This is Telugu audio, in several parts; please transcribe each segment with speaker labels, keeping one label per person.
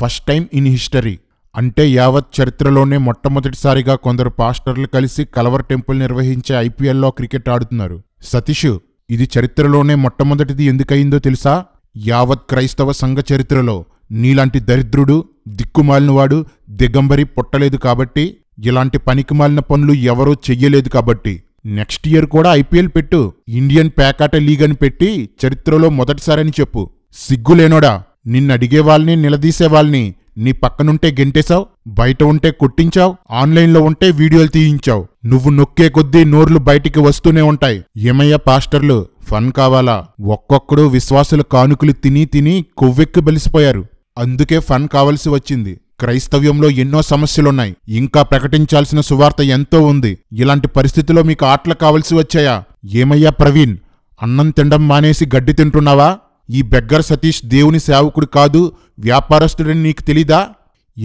Speaker 1: ఫస్ట్ టైం ఇన్ హిస్టరీ అంటే యావత్ చరిత్రలోనే మొట్టమొదటిసారిగా కొందరు పాస్టర్లు కలిసి కలవర్ టెంపుల్ నిర్వహించే ఐపీఎల్లో క్రికెట్ ఆడుతున్నారు సతీష్ ఇది చరిత్రలోనే మొట్టమొదటిది ఎందుకయిందో తెలుసా యావత్ క్రైస్తవ సంఘ చరిత్రలో నీలాంటి దరిద్రుడు దిక్కుమాలినవాడు దిగంబరి పుట్టలేదు కాబట్టి ఇలాంటి పనికిమాలిన పనులు ఎవరూ చెయ్యలేదు కాబట్టి నెక్స్ట్ ఇయర్ కూడా ఐపీఎల్ పెట్టు ఇండియన్ ప్యాకాట లీగ్ అని పెట్టి చరిత్రలో మొదటిసారని చెప్పు సిగ్గులేనోడా నిన్నడిగేవాళ్ళని నిలదీసేవాళ్ళని నీ పక్కనుంటే గెంటేశావు బయట ఉంటే కొట్టించావు ఆన్లైన్లో ఉంటే వీడియోలు తీయించావు నువ్వు నొక్కే కొద్దీ నోర్లు బయటికి వస్తూనే ఉంటాయి ఏమయ్య పాస్టర్లు ఫన్ కావాలా ఒక్కొక్కడు విశ్వాసుల కానుకలు తిని తిని కొవ్వెక్కి బలిసిపోయారు అందుకే ఫన్ కావలసి వచ్చింది క్రైస్తవ్యంలో ఎన్నో సమస్యలున్నాయి ఇంకా ప్రకటించాల్సిన సువార్త ఎంతో ఉంది ఇలాంటి పరిస్థితిలో మీకు ఆటలు కావలసి వచ్చాయా ఏమయ్యా ప్రవీణ్ అన్నం తినడం మానేసి గడ్డి తింటున్నావా ఈ బెగ్గర్ సతీష్ దేవుని సేవకుడు కాదు వ్యాపారస్తుడని నీకు తెలీదా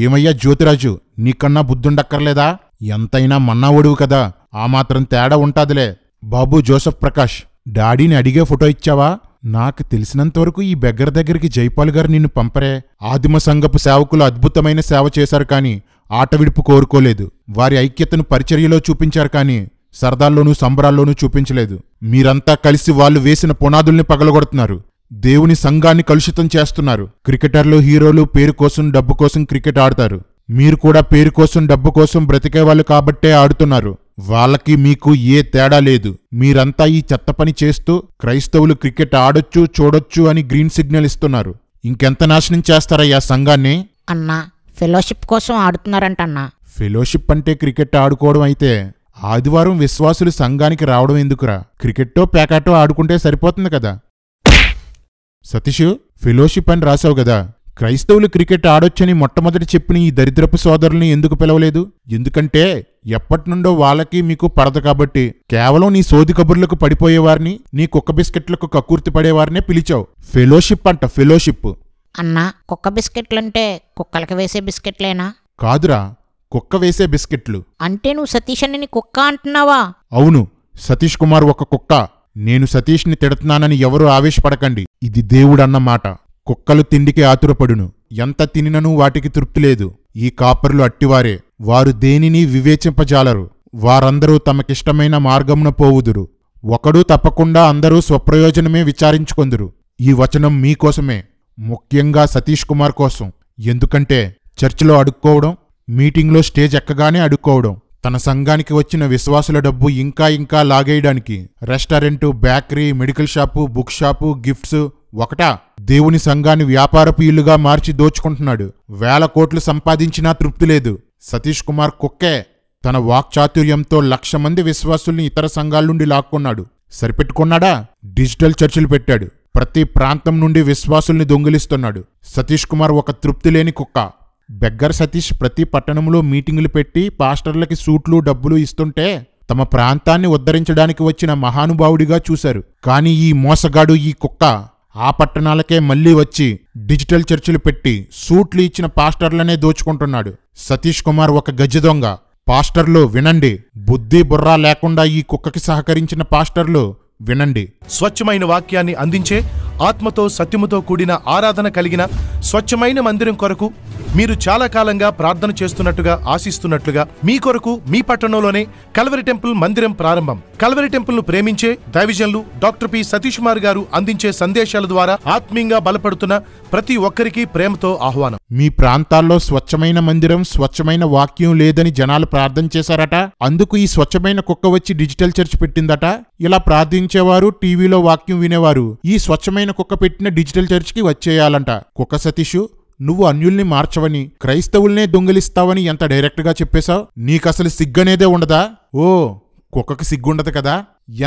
Speaker 1: ఏమయ్యా జ్యోతిరాజు నీకన్నా బుద్ధుండక్కర్లేదా ఎంతైనా మన్నావడువు కదా ఆ మాత్రం తేడా ఉంటాదిలే బాబు జోసఫ్ ప్రకాష్ డాడీని అడిగే ఫోటో ఇచ్చావా నాకు తెలిసినంతవరకు ఈ బెగ్గర దగ్గరికి జైపాల్ గారు నిన్ను పంపరే ఆదిమ సంఘపు సేవకులు అద్భుతమైన సేవ చేశారు కాని ఆటవిడుపు కోరుకోలేదు వారి ఐక్యతను పరిచర్యలో చూపించారు కాని సరదాల్లోనూ సంబరాల్లోనూ చూపించలేదు మీరంతా కలిసి వాళ్ళు వేసిన పునాదుల్ని పగలగొడుతున్నారు దేవుని సంఘాన్ని కలుషితం చేస్తున్నారు క్రికెటర్లు హీరోలు పేరు కోసం డబ్బు కోసం క్రికెట్ ఆడతారు మీరు కూడా పేరు కోసం డబ్బు కోసం బ్రతికే వాళ్ళు కాబట్టే ఆడుతున్నారు వాళ్ళకి మీకు ఏ తేడా లేదు మీరంతా ఈ చెత్త పని చేస్తూ క్రైస్తవులు క్రికెట్ ఆడొచ్చు చూడొచ్చు అని గ్రీన్ సిగ్నల్ ఇస్తున్నారు ఇంకెంత నాశనం చేస్తారయ్యా సంఘాన్ని అన్నా ఫెలోషిప్ కోసం ఆడుతున్నారంటన్నా అన్నా ఫెలోషిప్ అంటే క్రికెట్ ఆడుకోవడం అయితే ఆదివారం విశ్వాసులు సంఘానికి రావడం ఎందుకురా క్రికెట్టో పేకాటో ఆడుకుంటే సరిపోతుంది కదా సతీష్ ఫెలోషిప్ అని రాశావు కదా క్రైస్తవులు క్రికెట్ ఆడొచ్చని మొట్టమొదటి చెప్పిన ఈ దరిద్రపు సోదరుల్ని ఎందుకు పిలవలేదు ఎందుకంటే ఎప్పటినుండో వాళ్ళకి మీకు పడదు కాబట్టి కేవలం నీ సోది కబుర్లకు పడిపోయేవారిని నీ కుక్క బిస్కెట్లకు కక్కుర్తి పడేవారినే పిలిచావు ఫెలోషిప్ అంట ఫెలోషిప్ అన్నా కుక్క బిస్కెట్లంటే కుక్కలకి వేసే బిస్కెట్లేనా కాదురా కుక్క వేసే బిస్కెట్లు అంటే నువ్వు సతీష్ అని కుక్క అంటున్నావా అవును సతీష్ కుమార్ ఒక కుక్క నేను సతీష్ని తిడుతున్నానని ఎవరూ ఆవేశపడకండి ఇది దేవుడన్నమాట కుక్కలు తిండికి ఆతురపడును ఎంత తినినను వాటికి తృప్తి లేదు ఈ కాపర్లు అట్టివారే వారు దేనిని వివేచింపజాలరు వారందరూ తమకిష్టమైన మార్గమున పోవుదురు ఒకడు తప్పకుండా అందరూ స్వప్రయోజనమే విచారించుకొందురు ఈ వచనం మీకోసమే ముఖ్యంగా సతీష్ కుమార్ కోసం ఎందుకంటే చర్చిలో అడుక్కోవడం మీటింగ్లో స్టేజ్ ఎక్కగానే అడుక్కోవడం తన సంఘానికి వచ్చిన విశ్వాసుల డబ్బు ఇంకా ఇంకా లాగేయడానికి restaurant bakery medical shop book shop gifts ఒకటా దేవుని సంఘాన్ని వ్యాపారపు ఇల్లుగా మార్చి దోచుకుంటున్నాడు వేల కోట్లు సంపాదించినా తృప్తి లేదు సతీష్ కుమార్ కుక్కే తన వాక్చాతుర్యంతో లక్ష మంది విశ్వాసుల్ని ఇతర సంఘాల నుండి లాక్కున్నాడు సరిపెట్టుకున్నాడా డిజిటల్ చర్చలు పెట్టాడు ప్రతి ప్రాంతం నుండి విశ్వాసుల్ని దొంగిలిస్తున్నాడు సతీష్ కుమార్ ఒక తృప్తి లేని కుక్క బెగ్గర్ సతీష్ ప్రతి పట్టణంలో మీటింగులు పెట్టి పాస్టర్లకి సూట్లు డబ్బులు ఇస్తుంటే తమ ప్రాంతాన్ని ఉద్ధరించడానికి వచ్చిన మహానుభావుడిగా చూశారు కానీ ఈ మోసగాడు ఈ కుక్క ఆ పట్టణాలకే మళ్లీ వచ్చి డిజిటల్ చర్చిలు పెట్టి సూట్లు ఇచ్చిన పాస్టర్లనే దోచుకుంటున్నాడు సతీష్ కుమార్ ఒక గజ్జి దొంగ పాస్టర్లు వినండి బుద్ధి బుర్రా లేకుండా ఈ కుక్కకి సహకరించిన పాస్టర్లు వినండి స్వచ్ఛమైన వాక్యాన్ని అందించే ఆత్మతో సత్యముతో కూడిన ఆరాధన కలిగిన స్వచ్ఛమైన మందిరం కొరకు మీరు చాలా కాలంగా ప్రార్థన చేస్తున్నట్టుగా ఆశిస్తున్నట్లుగా మీ కొరకు మీ పట్టణంలోనే కలవరి టెంపుల్ మందిరం ప్రారంభం కలవరి టెంపుల్ ను ప్రేమించే దైవిజన్లు డాక్టర్ పి సతీష్ కుమార్ గారు అందించే సందేశాల ద్వారా ఆత్మీయంగా బలపడుతున్న ప్రతి ఒక్కరికి ప్రేమతో ఆహ్వానం మీ ప్రాంతాల్లో స్వచ్ఛమైన మందిరం స్వచ్ఛమైన వాక్యం లేదని జనాలు ప్రార్థన చేశారట అందుకు ఈ స్వచ్ఛమైన కుక్క వచ్చి డిజిటల్ చర్చ్ పెట్టిందట ఇలా ప్రార్థించేవారు టీవీలో వాక్యం వినేవారు ఈ స్వచ్ఛమైన కుక్క పెట్టిన డిజిటల్ కి వచ్చేయాలంట కుక్క సతీష్ నువ్వు అన్యుల్ని మార్చవని క్రైస్తవుల్నే దొంగిలిస్తావని ఎంత డైరెక్ట్గా చెప్పేశావు నీకసలు సిగ్గనేదే ఉండదా ఓ కుక్కకి సిగ్గుండదు కదా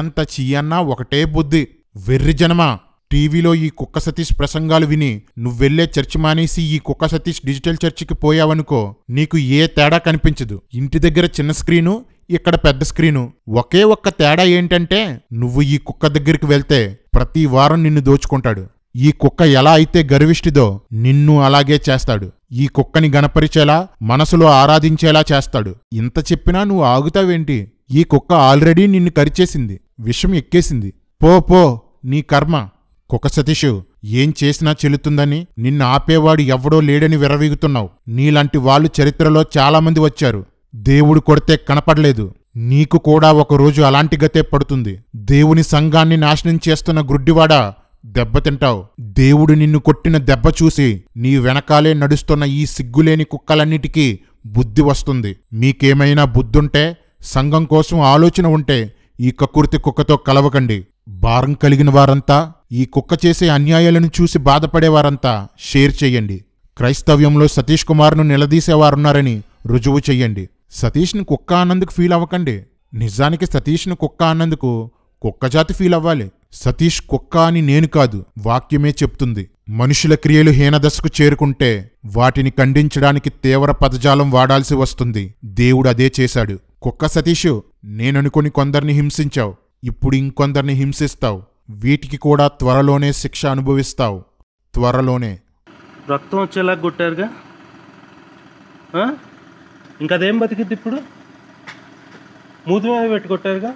Speaker 1: ఎంత చీయన్నా ఒకటే బుద్ధి వెర్రి జనమా టీవీలో ఈ కుక్క సతీష్ ప్రసంగాలు విని నువ్వెళ్లే చర్చ్ మానేసి ఈ కుక్క సతీష్ డిజిటల్ చర్చికి పోయావనుకో నీకు ఏ తేడా కనిపించదు ఇంటి దగ్గర చిన్న స్క్రీను ఇక్కడ పెద్ద స్క్రీను ఒకే ఒక్క తేడా ఏంటంటే నువ్వు ఈ కుక్క దగ్గరికి వెళ్తే ప్రతి వారం నిన్ను దోచుకుంటాడు ఈ కుక్క ఎలా అయితే గర్విష్ఠిదో నిన్ను అలాగే చేస్తాడు ఈ కుక్కని గణపరిచేలా మనసులో ఆరాధించేలా చేస్తాడు ఇంత చెప్పినా నువ్వు ఆగుతావేంటి ఈ కుక్క ఆల్రెడీ నిన్ను కరిచేసింది విషం ఎక్కేసింది పో పో నీ కర్మ కుక్క సతీషు ఏం చేసినా చెల్లుతుందని నిన్ను ఆపేవాడు ఎవడో లేడని విరవీగుతున్నావు నీలాంటి వాళ్ళు చరిత్రలో చాలామంది వచ్చారు దేవుడు కొడితే కనపడలేదు నీకు కూడా ఒకరోజు అలాంటి గతే పడుతుంది దేవుని సంఘాన్ని నాశనం చేస్తున్న గుడ్డివాడా దెబ్బతింటావు దేవుడు నిన్ను కొట్టిన దెబ్బ చూసి నీ వెనకాలే నడుస్తున్న ఈ సిగ్గులేని కుక్కలన్నిటికీ బుద్ధి వస్తుంది మీకేమైనా బుద్ధుంటే సంఘం కోసం ఆలోచన ఉంటే ఈ కకుర్తి కుక్కతో కలవకండి భారం కలిగిన వారంతా ఈ కుక్క చేసే అన్యాయాలను చూసి బాధపడేవారంతా షేర్ చేయండి క్రైస్తవ్యంలో సతీష్ కుమార్ను నిలదీసేవారున్నారని రుజువు చెయ్యండి సతీష్ని కుక్క అన్నందుకు ఫీల్ అవ్వకండి నిజానికి సతీష్ని కుక్క అన్నందుకు కుక్కజాతి ఫీల్ అవ్వాలి సతీష్ కుక్క అని నేను కాదు వాక్యమే చెప్తుంది మనుషుల క్రియలు హీనదశకు చేరుకుంటే వాటిని ఖండించడానికి తీవ్ర పదజాలం వాడాల్సి వస్తుంది దేవుడు అదే చేశాడు కుక్క సతీషు నేననుకుని కొందరిని హింసించావు ఇప్పుడు ఇంకొందరిని హింసిస్తావు వీటికి కూడా త్వరలోనే శిక్ష అనుభవిస్తావు త్వరలోనే రక్తం వచ్చేలా కొట్టారుగా అదేం బతికిద్ది ఇప్పుడు మీద పెట్టుకొట్టారుగా